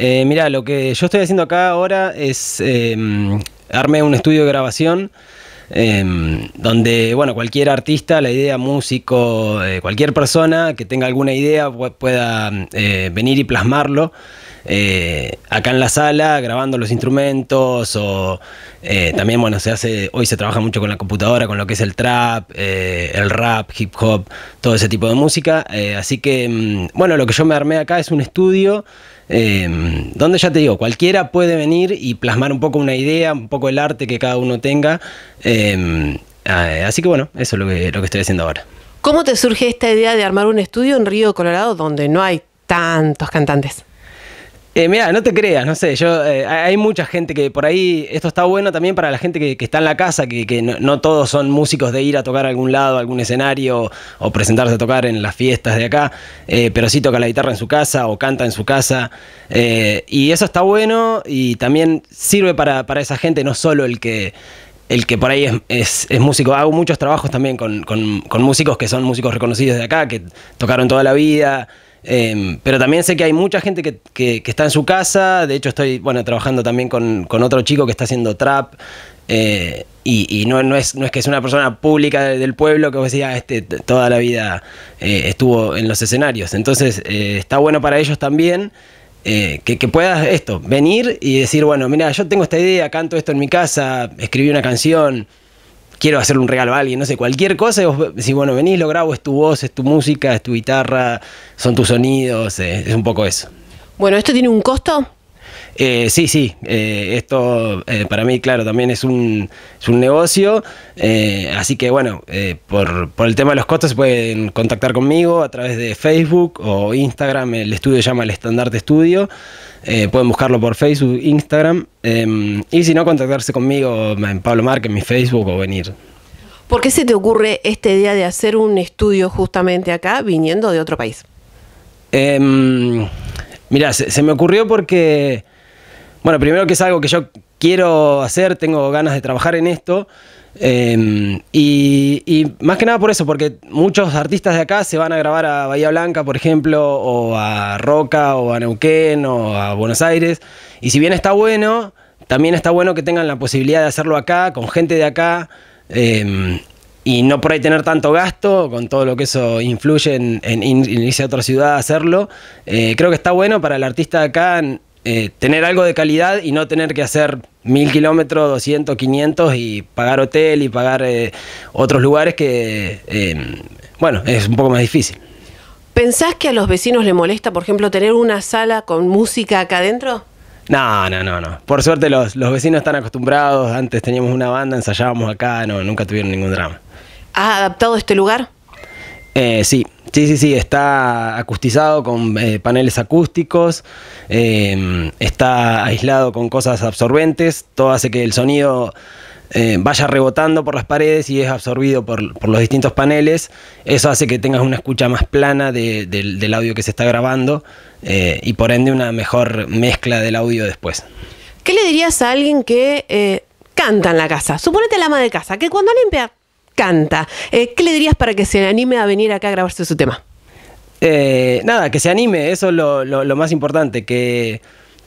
Eh, mira, lo que yo estoy haciendo acá ahora es eh, armé un estudio de grabación. Em, donde bueno cualquier artista, la idea, músico, eh, cualquier persona que tenga alguna idea pueda eh, venir y plasmarlo eh, acá en la sala grabando los instrumentos o eh, también, bueno, se hace, hoy se trabaja mucho con la computadora, con lo que es el trap, eh, el rap, hip hop, todo ese tipo de música. así que, mm, bueno, lo que yo me armé acá es un estudio. donde ya te digo, cualquiera puede venir y plasmar un poco una idea, un poco el arte que cada uno tenga. así que bueno, eso es lo que, lo que estoy haciendo ahora. ¿Cómo te surge esta idea de armar un estudio en Río Colorado donde no hay tantos cantantes? Eh, mira, no te creas, no sé, yo eh, hay mucha gente que por ahí, esto está bueno también para la gente que, está en la casa, que, no, todos son músicos de ir a tocar a algún lado, algún escenario, o presentarse a tocar en las fiestas de acá, eh, pero sí toca la guitarra en su casa o canta en su casa. Eh, y eso está bueno y también sirve para, esa gente, no solo el que el que por ahí es, músico. Hago muchos trabajos también con, músicos que son músicos reconocidos de acá, que tocaron toda la vida, Em, pero también sé que hay mucha gente que, está en su casa. De hecho, estoy bueno, trabajando también con, otro chico que está haciendo trap. Eh, y, no, es, que es una persona pública del pueblo que vos ah, este, toda la vida eh, estuvo en los escenarios. Entonces, eh, está bueno para ellos también. que, que, puedas esto, venir y decir, bueno, mira, yo tengo esta idea, canto esto en mi casa, escribí una canción, quiero hacerle un regalo a alguien, no sé, cualquier cosa, Si vos bueno, venís, lo grabo, es tu voz, es tu música, es tu guitarra, son tus sonidos, eh, es un poco eso. Bueno, ¿esto tiene un costo? Eh, sí, sí, eh, esto eh, para mí, claro, también es un, negocio, así que bueno, por, el tema de los costos se pueden contactar conmigo a través de Facebook o Instagram, el estudio se llama el Estandarte Estudio, pueden buscarlo por Facebook, Instagram, em, y si no, contactarse conmigo en Pablo Marque, en mi Facebook o venir. ¿Por qué se te ocurre esta idea de hacer un estudio justamente acá, viniendo de otro país? Em, mira, se me ocurrió porque bueno, primero que es algo que yo quiero hacer, tengo ganas de trabajar en esto. Em, y, más que nada por eso, porque muchos artistas de acá se van a grabar a Bahía Blanca, por ejemplo, o a Roca, o a Neuquén, o a Buenos Aires. Y si bien está bueno, también está bueno que tengan la posibilidad de hacerlo acá, con gente de acá. Em, y no por ahí tener tanto gasto, con todo lo que eso influye en, en, irse a otra ciudad a hacerlo. Eh, creo que está bueno para el artista de acá eh, tener algo de calidad y no tener que hacer mil kilómetros, 200, 500 y pagar hotel y pagar eh, otros lugares que, em, bueno, es un poco más difícil. ¿Pensás que a los vecinos le molesta, por ejemplo, tener una sala con música acá adentro? No, no, no, no. Por suerte los, vecinos están acostumbrados. Antes teníamos una banda, ensayábamos acá, no, nunca tuvieron ningún drama. ¿Has adaptado este lugar? Eh, sí, Sí, sí, sí, está acustizado con eh, paneles acústicos, em, está aislado con cosas absorbentes, todo hace que el sonido eh, vaya rebotando por las paredes y es absorbido por, los distintos paneles, eso hace que tengas una escucha más plana del audio que se está grabando eh, y por ende una mejor mezcla del audio después. ¿Qué le dirías a alguien que canta en la casa? Suponete la ama de casa, que cuando limpia canta eh, ¿Qué le dirías para que se anime a venir acá a grabarse su tema? Eh, nada, que se anime, eso es lo, más importante, que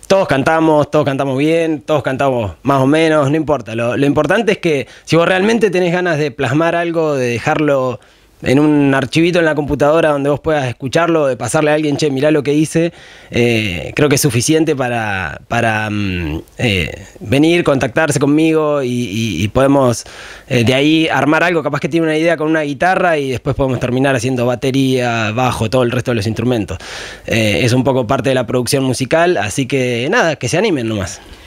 todos cantamos, todos cantamos bien, todos cantamos más o menos, no importa. Lo, lo importante es que si vos realmente tenés ganas de plasmar algo, de dejarlo en un archivito en la computadora donde vos puedas escucharlo, de pasarle a alguien, che, mirá lo que hice, eh, creo que es suficiente para, para mm, eh, venir, contactarse conmigo y, podemos eh, de ahí armar algo, capaz que tiene una idea con una guitarra y después podemos terminar haciendo batería, bajo, todo el resto de los instrumentos. es un poco parte de la producción musical, así que nada, que se animen nomás.